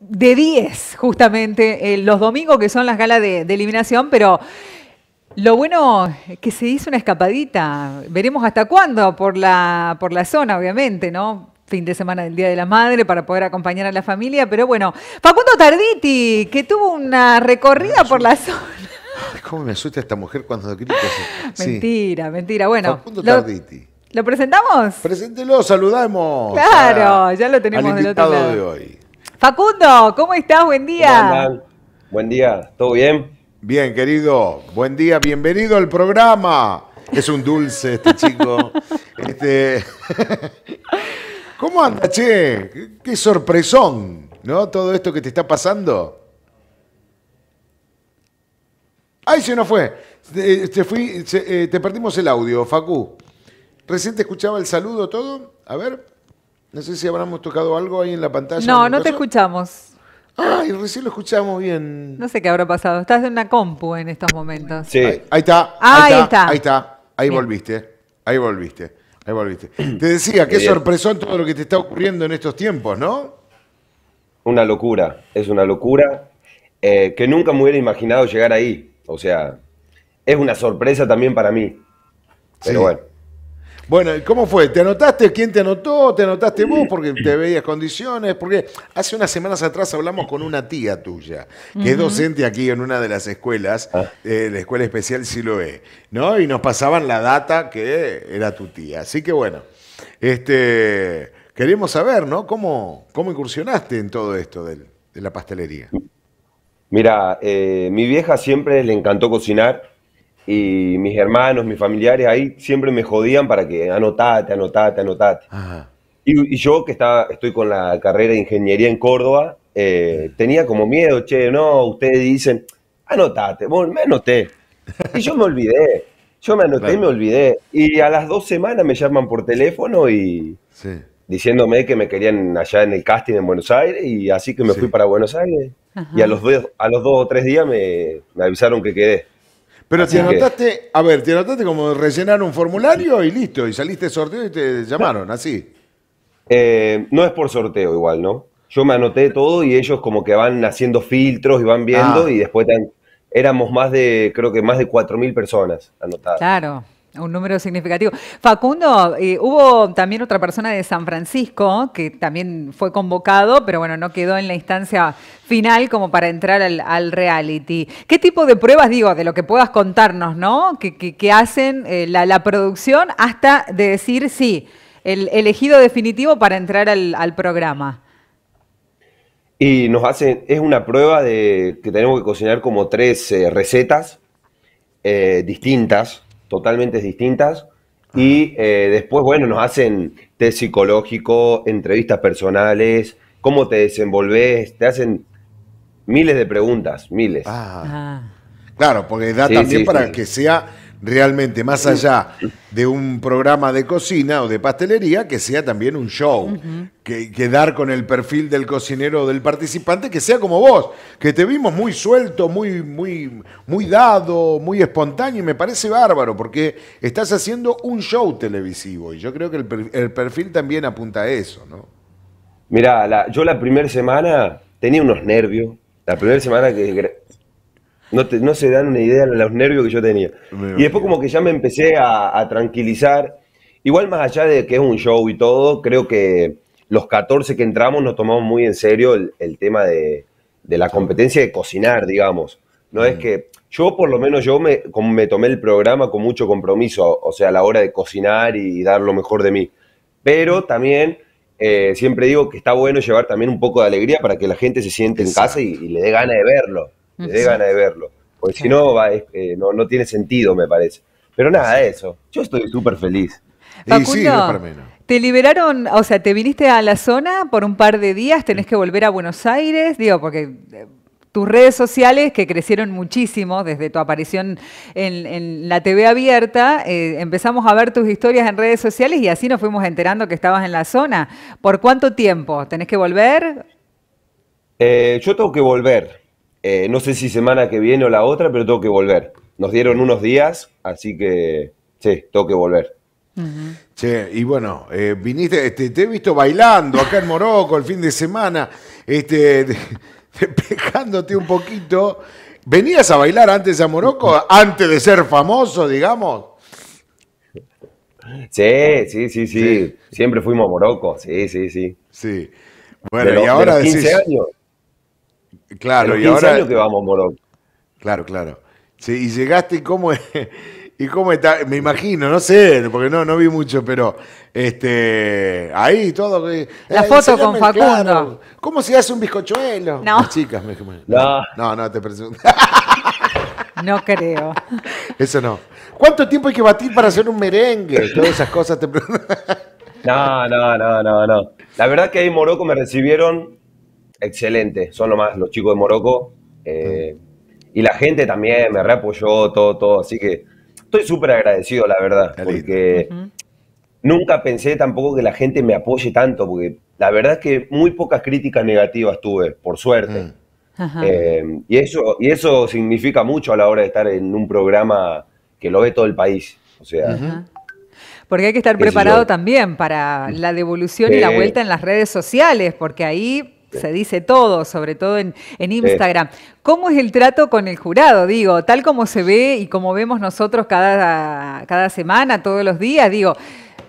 de 10, justamente, eh, los domingos, que son las galas de, eliminación, pero lo bueno que se hizo una escapadita. Veremos hasta cuándo por la, por la zona, obviamente, ¿no? Fin de semana del Día de la Madre para poder acompañar a la familia. Pero bueno, Facundo Tarditi, que tuvo una recorrida ah, por la zona. ¿Cómo me asusta esta mujer cuando grita Mentira, mentira. Bueno, Facundo Tarditi. ¿Lo presentamos? Preséntelo, saludamos. Claro, ya lo tenemos del otro hoy. Facundo, ¿cómo estás? Buen día. Buen día, ¿todo bien? Bien, querido. Buen día, bienvenido al programa. Es un dulce este chico. Este, ¿Cómo anda, che? Qué sorpresón, ¿no? Todo esto que te está pasando. Ay, se no fue. Te, eh, fui, eh, te perdimos el audio, Facu. Recién te escuchaba el saludo todo. A ver. No sé si habrámos tocado algo ahí en la pantalla. No, no te escuchamos. Ay, recién lo escuchamos bien. No sé qué habrá pasado. Estás en una compu en estos momentos. Sí. Ahí, ah, está, ahí, está, Ahí está. Ahí volviste. Ahí volviste. Te decía, qué, sorpresa sorpresón todo lo que te está ocurriendo en estos tiempos, ¿no? Una locura. Es una locura eh, que nunca me hubiera imaginado llegar ahí. O sea, es una sorpresa también para mí. Pero bueno. Bueno, ¿cómo fue? ¿Te anotaste? ¿Quién te anotó? ¿Te anotaste vos? Porque te veías condiciones. Porque hace unas semanas atrás hablamos con una tía tuya, que es docente aquí en una de las escuelas, ah. eh, la Escuela Especial lo Siloé, ¿no? Y nos pasaban la data que era tu tía. Así que bueno, este, queremos saber, ¿no? ¿Cómo, cómo incursionaste en todo esto de, la pastelería? Mira, eh, mi vieja siempre le encantó cocinar y mis hermanos, mis familiares ahí siempre me jodían para que anotate, anotate, anotate. Y, yo que estaba, estoy con la carrera de ingeniería en Córdoba, eh, tenía como miedo, che, no, ustedes dicen, anotate, bueno, me anoté. Y yo me olvidé, yo me anoté y me olvidé. Y a las dos semanas me llaman por teléfono y diciéndome que me querían allá en el casting en Buenos Aires y así que me fui para Buenos Aires. Y a los, dos, a los dos o tres días me, me avisaron que quedé. Pero si te anotaste, a ver, te anotaste como rellenar un formulario y listo, y saliste sorteo y te llamaron, así. Eh, no es por sorteo igual, ¿no? Yo me anoté todo y ellos como que van haciendo filtros y van viendo ah. y después éramos más de, creo que más de 4.000 personas anotadas. Claro. Un número significativo. Facundo, eh, hubo también otra persona de San Francisco que también fue convocado, pero bueno, no quedó en la instancia final como para entrar al, reality. ¿Qué tipo de pruebas, digo, de lo que puedas contarnos, ¿no? Que, hacen eh, la, producción hasta de decir sí, el elegido definitivo para entrar al, programa? Y nos hacen, es una prueba de que tenemos que cocinar como tres eh, recetas distintas totalmente distintas. Y eh, después, bueno, nos hacen test psicológico, entrevistas personales, cómo te desenvolves, te hacen miles de preguntas, miles. Ah. Ah. Claro, porque da también para que sea realmente, más allá de un programa de cocina o de pastelería, que sea también un show. que, dar con el perfil del cocinero o del participante, que sea como vos, que te vimos muy suelto, muy, muy, muy dado, muy espontáneo, y me parece bárbaro, porque estás haciendo un show televisivo, y yo creo que el, perfil, también apunta a eso, ¿no? Mirá, yo la primera semana tenía unos nervios, la primera semana que no, se dan una idea de los nervios que yo tenía. y después como que ya me empecé a, tranquilizar. Igual más allá de que es un show y todo, creo que los 14 que entramos nos tomamos muy en serio el, tema de, la competencia de cocinar, digamos. No es mm. que yo por lo menos yo me, me tomé el programa con mucho compromiso, o sea, a la hora de cocinar y dar lo mejor de mí. Pero también eh, siempre digo que está bueno llevar también un poco de alegría para que la gente se siente en casa y, y le dé gana de verlo. Me dé ganas de verlo. Porque si eh, no, no, tiene sentido, me parece. Pero nada, de eso. Yo estoy súper feliz. Te liberaron, o sea, te viniste a la zona por un par de días, tenés que volver a Buenos Aires, digo, porque eh, tus redes sociales, que crecieron muchísimo desde tu aparición en, la TV abierta, eh, empezamos a ver tus historias en redes sociales y así nos fuimos enterando que estabas en la zona. ¿Por cuánto tiempo? ¿Tenés que volver? yo tengo que volver. Eh, no sé si semana que viene o la otra, pero tengo que volver. Nos dieron unos días, así que sí, tengo que volver. Sí, y bueno, eh, viniste, te, he visto bailando acá en Morocco el fin de semana, este, despejándote un poquito. ¿Venías a bailar antes a Morocco, antes de ser famoso, digamos? Sí, sí, sí, sí. Siempre fuimos a Morocco, sí, sí, sí. Sí. Bueno, y ahora Claro, y ahora. vamos, Claro, claro. Sí, y llegaste y cómo. ¿Y cómo está? Me imagino, no sé, porque no, no vi mucho, pero este ahí todo. Eh, la eh, foto con Facundo. ¿Cómo se hace un bizcochuelo? No. Las chicas me, no. no, no, te pregunto. No creo. Eso no. ¿Cuánto tiempo hay que batir para hacer un merengue? Todas esas cosas te pregunto. No, no, no, no, no. La verdad que ahí en Morocco me recibieron Excelente, son nomás los chicos de Morocco. Eh, y la gente también me reapoyó, todo, todo. Así que estoy súper agradecido, la verdad. Porque nunca pensé tampoco que la gente me apoye tanto, porque la verdad es que muy pocas críticas negativas tuve, por suerte. Mm. Eh, y, eso, y eso significa mucho a la hora de estar en un programa que lo ve todo el país. O sea, Porque hay que estar preparado también para la devolución y la vuelta en las redes sociales, porque ahí se dice todo, sobre todo en, Instagram. ¿Cómo es el trato con el jurado? Digo, tal como se ve y como vemos nosotros cada, cada semana, todos los días, digo,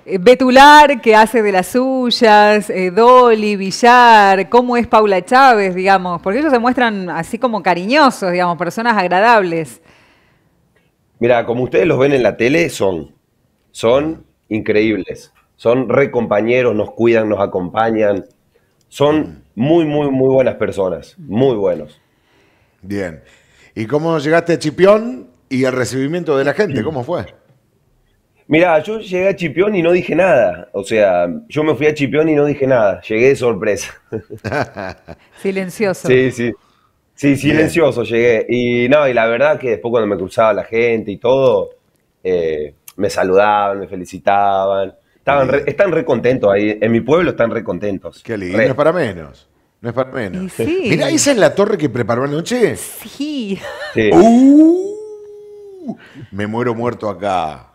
eh, Betular, que hace de las suyas, eh, Dolly, Villar, cómo es Paula Chávez, digamos, porque ellos se muestran así como cariñosos, digamos, personas agradables. Mira, como ustedes los ven en la tele, son, son increíbles, son re compañeros, nos cuidan, nos acompañan, son muy, muy, muy buenas personas, muy buenos. Bien. ¿Y cómo llegaste a Chipión y el recibimiento de la gente? ¿Cómo fue? Mirá, yo llegué a Chipión y no dije nada. O sea, yo me fui a Chipión y no dije nada. Llegué de sorpresa. silencioso. Sí, sí. Sí, silencioso llegué. Y no, y la verdad que después cuando me cruzaba la gente y todo, eh, me saludaban, me felicitaban. Están re, están ahí. En mi pueblo están re contentos. Qué lindo. No es para menos. No es para menos. esa es la torre que preparó anoche. Sí. Uh, me muero muerto acá.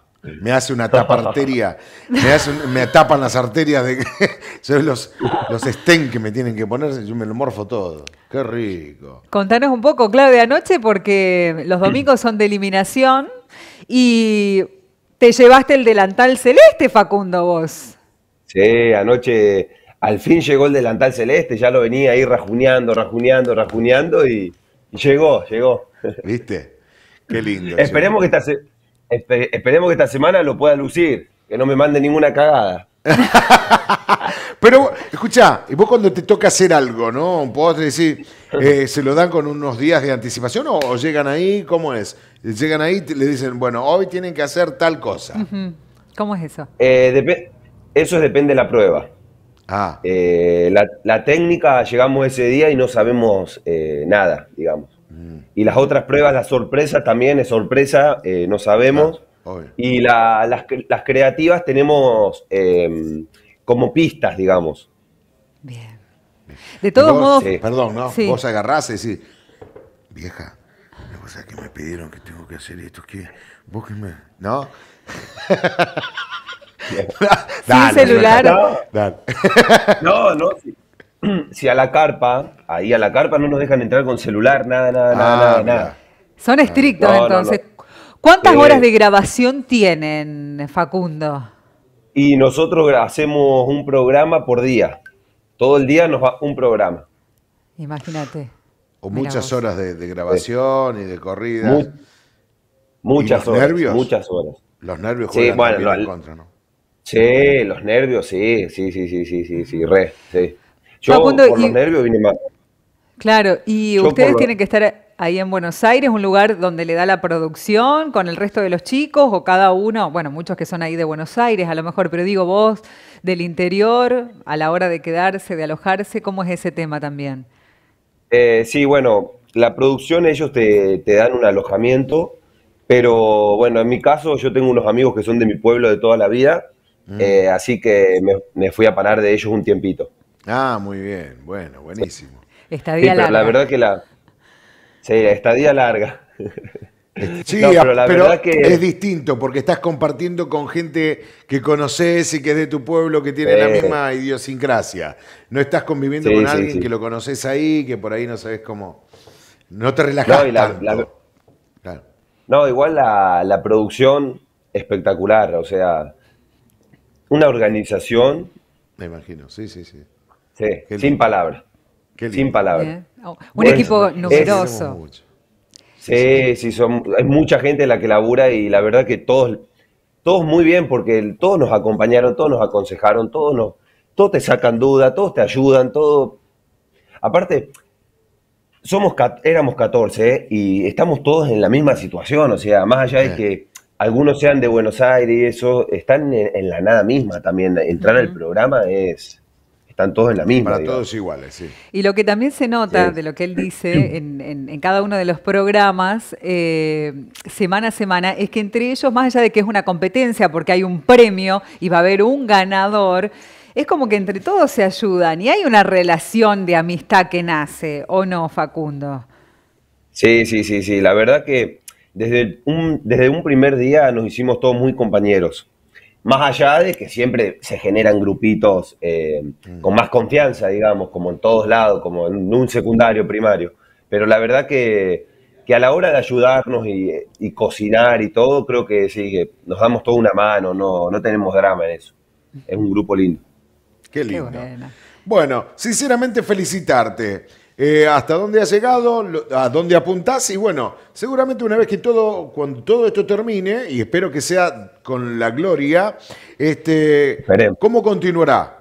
Me hace una tapa arteria. Me, hace tapan las arterias de los, los estén que me tienen que poner. Yo me lo morfo todo. Qué rico. Contanos un poco, Claudia, anoche, porque los domingos son de eliminación y te llevaste el delantal celeste, Facundo, vos. Sí, anoche al fin llegó el delantal celeste, ya lo venía ahí rajuneando, rajuneando, rajuneando y, llegó, llegó. ¿Viste? Qué lindo. esperemos, que esta semana lo pueda lucir, que no me mande ninguna cagada. Pero, escucha, vos cuando te toca hacer algo, ¿no? ¿Puedo decir, eh, ¿se lo dan con unos días de anticipación o, o llegan ahí? ¿Cómo es? Llegan ahí y le dicen, bueno, hoy tienen que hacer tal cosa. ¿Cómo es eso? Eh, eso depende de la prueba. Ah. Eh, la, técnica llegamos ese día y no sabemos eh, nada, digamos. Mm. Y las otras pruebas, la sorpresa también es sorpresa, no sabemos. y las, creativas tenemos como pistas, digamos. Bien. De todos modos. Perdón, ¿no? Vos agarrás y decís, vieja, o sea, que me pidieron que tengo que hacer esto, ¿qué? Búsquenme. ¿No? Sin celular. No, no, si, a la carpa, ahí a la carpa no nos dejan entrar con celular, nada, nada, nada, ah, nada, Son estrictos entonces. ¿Cuántas eh, horas de grabación tienen, Facundo? Y nosotros hacemos un programa por día. Todo el día nos va un programa. Imagínate. O muchas horas de, grabación y de corrida. muchas horas. Nervios? Muchas horas. Los nervios juegan sí, Sí, los nervios, sí, sí, sí, sí, sí, sí, sí, re, sí. Yo por nervios vine más. Claro, y ustedes tienen que estar ahí en Buenos Aires, un lugar donde le da la producción con el resto de los chicos o cada uno, bueno, muchos que son ahí de Buenos Aires a lo mejor, pero digo vos, del interior, a la hora de quedarse, de alojarse, ¿cómo es ese tema también? Eh, sí, bueno, la producción ellos te, dan un alojamiento, pero bueno, en mi caso yo tengo unos amigos que son de mi pueblo de toda la vida, mm. eh, así que me, fui a parar de ellos un tiempito. Ah, muy bien, bueno, buenísimo. Estadía larga. la verdad que la... Sí, estadía larga. Sí, pero, la verdad que... es distinto porque estás compartiendo con gente que conoces y que es de tu pueblo, que tiene la misma idiosincrasia. No estás conviviendo con alguien que lo conoces ahí, que por ahí no sabes cómo. No te relajas. No, no igual la, producción espectacular, o sea, una organización. Me imagino, sí, sí, sí. Sí, sin palabras. Sin palabras. un equipo numeroso. Sí, eh, sí, son, hay mucha gente la que labura y la verdad que todos, todos muy bien porque todos nos acompañaron, todos nos aconsejaron, todos, nos, todos te sacan duda, todos te ayudan, todo. Aparte, somos, éramos 14 y estamos todos en la misma situación, o sea, más allá de que algunos sean de Buenos Aires y eso, están en, la nada misma también. Entrar al programa es están todos en la misma. Para todos iguales, sí. Y lo que también se nota de lo que él dice en, cada uno de los programas, eh, semana a semana, es que entre ellos, más allá de que es una competencia, porque hay un premio y va a haber un ganador, es como que entre todos se ayudan y hay una relación de amistad que nace, ¿o no, Facundo? Sí, sí, sí, sí. La verdad que desde un, desde un primer día nos hicimos todos muy compañeros. Más allá de que siempre se generan grupitos eh, mm. con más confianza, digamos, como en todos lados, como en un secundario, primario. Pero la verdad que, a la hora de ayudarnos y, cocinar y todo, creo que sí, nos damos toda una mano, no, no tenemos drama en eso. Es un grupo lindo. Qué lindo. bueno, sinceramente felicitarte. Eh, hasta dónde has llegado, a dónde apuntás y bueno, seguramente una vez que todo, cuando todo esto termine, y espero que sea con la gloria, este, ¿cómo continuará?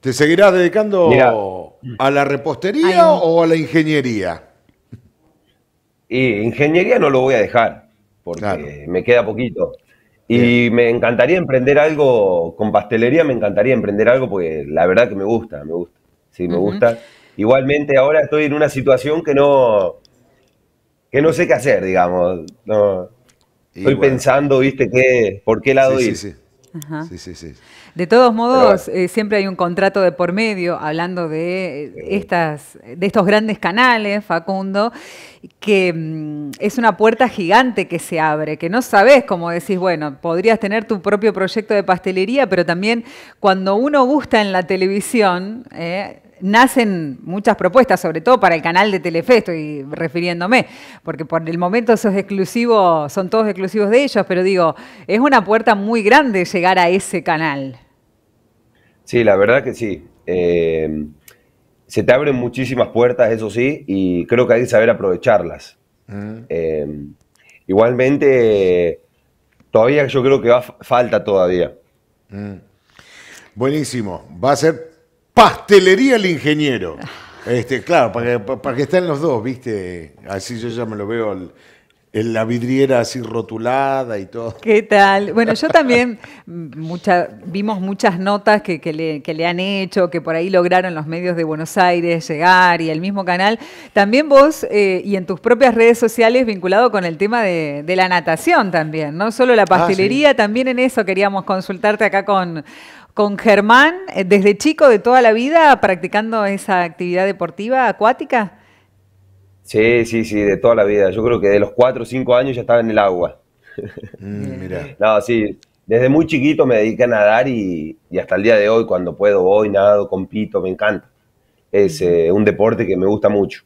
¿Te seguirás dedicando a la repostería o a la ingeniería? Y ingeniería no lo voy a dejar, porque me queda poquito. Y me encantaría emprender algo, con pastelería me encantaría emprender algo, porque la verdad que me gusta, me gusta. Sí, me gusta. Igualmente ahora estoy en una situación que no, que no sé qué hacer, digamos. No, estoy pensando, viste, qué, por qué lado sí, Sí, sí. Sí, De todos modos, eh, siempre hay un contrato de por medio, hablando de, eh, estas, de estos grandes canales, Facundo, que mm, es una puerta gigante que se abre, que no sabes cómo decís, bueno, podrías tener tu propio proyecto de pastelería, pero también cuando uno gusta en la televisión, eh, nacen muchas propuestas, sobre todo para el canal de Telefe, estoy refiriéndome, porque por el momento esos exclusivos son todos exclusivos de ellos, pero digo, es una puerta muy grande llegar a ese canal. Sí, la verdad que sí. Eh, se te abren muchísimas puertas, eso sí, y creo que hay que saber aprovecharlas. Mm. Eh, igualmente, todavía yo creo que va, falta todavía. Mm. Buenísimo. Va a ser Pastelería El Ingeniero. Este, claro, para que, estén los dos, ¿viste? Así yo ya me lo veo en la vidriera así rotulada y todo. ¿Qué tal? Bueno, yo también vimos muchas notas que, le, han hecho, que por ahí lograron los medios de Buenos Aires llegar y el mismo canal. También vos eh, y en tus propias redes sociales vinculado con el tema de, la natación también, no solo la ah, pastelería, también en eso queríamos consultarte acá con con Germán, eh, desde chico de toda la vida, practicando esa actividad deportiva acuática. Sí, sí, sí, de toda la vida. Yo creo que de los 4 o 5 años ya estaba en el agua. Mm, mira. no, sí, desde muy chiquito me dediqué a nadar y, hasta el día de hoy, cuando puedo, voy, nado, compito, me encanta. Es eh, un deporte que me gusta mucho.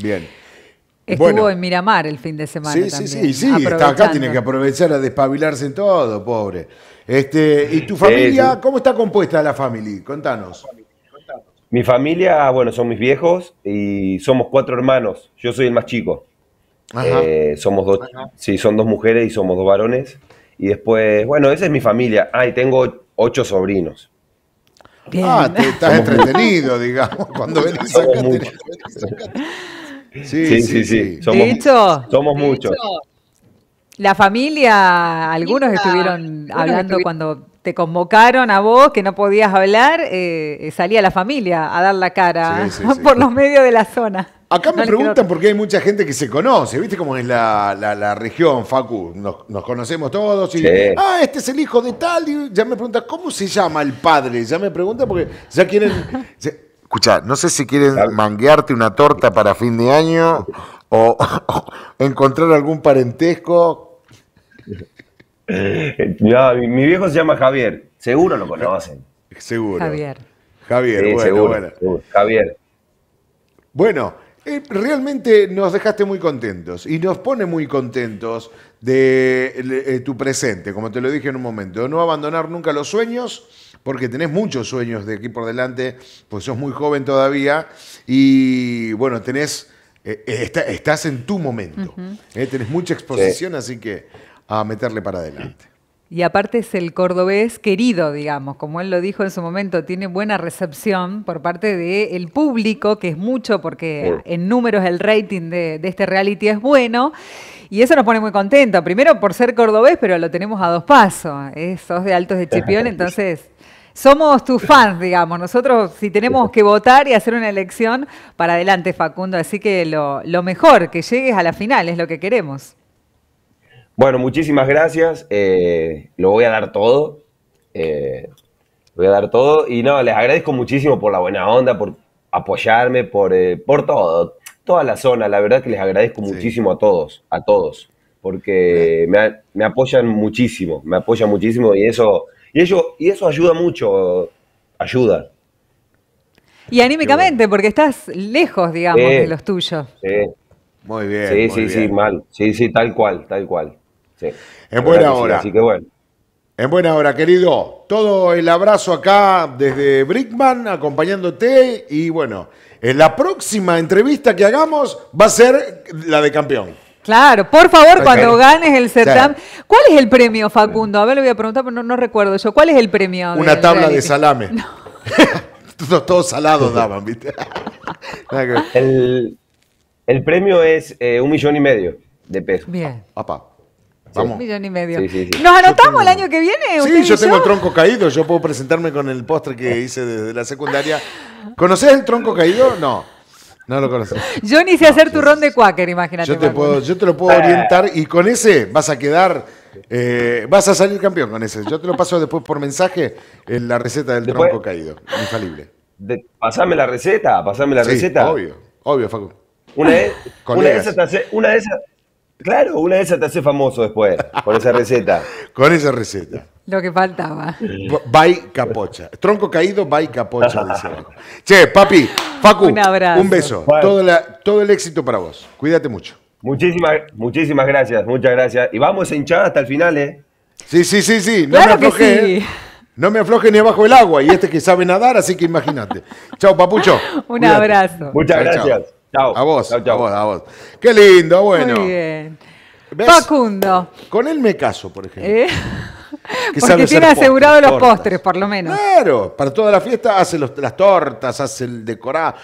Bien. Estuvo en Miramar el fin de semana. Sí, sí, sí, sí. Está acá, tiene que aprovechar a despabilarse en todo, pobre. Este, ¿Y tu familia? ¿Cómo está compuesta la familia? Contanos. Mi familia, bueno, son mis viejos y somos cuatro hermanos. Yo soy el más chico. Eh, somos dos, son dos mujeres y somos dos varones. Y después, bueno, esa es mi familia. ay tengo ocho sobrinos. Ah, te estás entretenido, digamos, cuando venís sí sí sí, sí, Somos, somos muchos. La familia, algunos estuvieron hablando cuando te convocaron a vos, que no podías hablar, eh, eh, salía la familia a dar la cara por los medios de la zona. Acá me preguntan por qué hay mucha gente que se conoce, ¿viste cómo es la, región, Facu? Nos, conocemos todos y, ah, este es el hijo de tal, y ya me preguntan, ¿cómo se llama el padre? Ya me preguntan porque ya quieren... escuchar no sé si quieren manguearte una torta para fin de año o encontrar algún parentesco. mi viejo se llama Javier, seguro lo conocen. Seguro. Javier. Javier, bueno, Javier. Bueno, eh, realmente nos dejaste muy contentos y nos pone muy contentos de eh, tu presente, como te lo dije en un momento. No abandonar nunca los sueños, porque tenés muchos sueños de aquí por delante, pues sos muy joven todavía y bueno, tenés, eh, estás en tu momento, tenés mucha exposición, así que a meterle para adelante. Y aparte es el cordobés querido, digamos, como él lo dijo en su momento, tiene buena recepción por parte del el público, que es mucho porque en números el rating de, este reality es bueno. Y eso nos pone muy contentos. Primero por ser cordobés, pero lo tenemos a dos pasos. esos eh, Sos de Altos de chipión entonces somos tus fans, digamos. Nosotros, si tenemos que votar y hacer una elección, para adelante, Facundo. Así que lo, lo mejor, que llegues a la final, es lo que queremos. Bueno, muchísimas gracias. Eh, lo voy a dar todo. Eh, voy a dar todo. Y no, les agradezco muchísimo por la buena onda, por apoyarme, por, eh, todo. Toda la zona, la verdad que les agradezco muchísimo a todos, a todos, porque me, apoyan muchísimo, me apoyan muchísimo y eso, y eso y eso ayuda mucho, ayuda. Y anímicamente, porque estás lejos, digamos, de los tuyos. Sí. Muy bien. Sí, sí, sí, mal. Sí, sí, tal cual, tal cual. En buena hora. así que bueno. En buena hora, querido. Todo el abrazo acá desde Brickman, acompañándote. Y bueno, en la próxima entrevista que hagamos va a ser la de campeón. Claro, por favor, cuando ganes el certamen. ¿Cuál es el premio, Facundo? A ver, le voy a preguntar, pero no, recuerdo yo. ¿Cuál es el premio? Una tabla de, salame. todos, salados daban, ¿viste? el, premio es eh, un millón y medio de pesos. Bien. Papá. Vamos. Un millón y medio. ¿Nos anotamos el año que viene? Sí, yo tengo el tronco caído. Yo puedo presentarme con el postre que hice desde la secundaria. ¿Conoces el tronco caído? No. No lo conoces. Yo ni sé hacer turrón de cuáquer, imagínate. Yo te, lo puedo orientar y con ese vas a quedar. Eh, vas a salir campeón con ese. Yo te lo paso después por mensaje en la receta del tronco caído. Infalible. De, pasame la receta, pasame la receta. Obvio, obvio, Facu. Una una de esas, una de esas Claro, una de esas te hace famoso después, con esa receta. con esa receta. Lo que faltaba. Bye capocha. Tronco caído, bye capocha, dice. che, papi, Facu, un, abrazo. un beso. Todo, el éxito para vos. Cuídate mucho. Muchísimas, muchísimas gracias, muchas gracias. Y vamos hinchar hasta el final, ¿eh? Sí, sí, sí, sí. No me afloje, ¿eh? No me afloje ni abajo el agua. Y este que sabe nadar, así que imagínate. chao, papucho. Un abrazo. Muchas gracias. A vos, a vos, a vos. Qué lindo, bueno. Muy bien. Facundo. Con él me caso, por ejemplo. Eh, porque tiene asegurado los postres, por lo menos. Claro, para toda la fiesta hace las tortas, hace el decorado.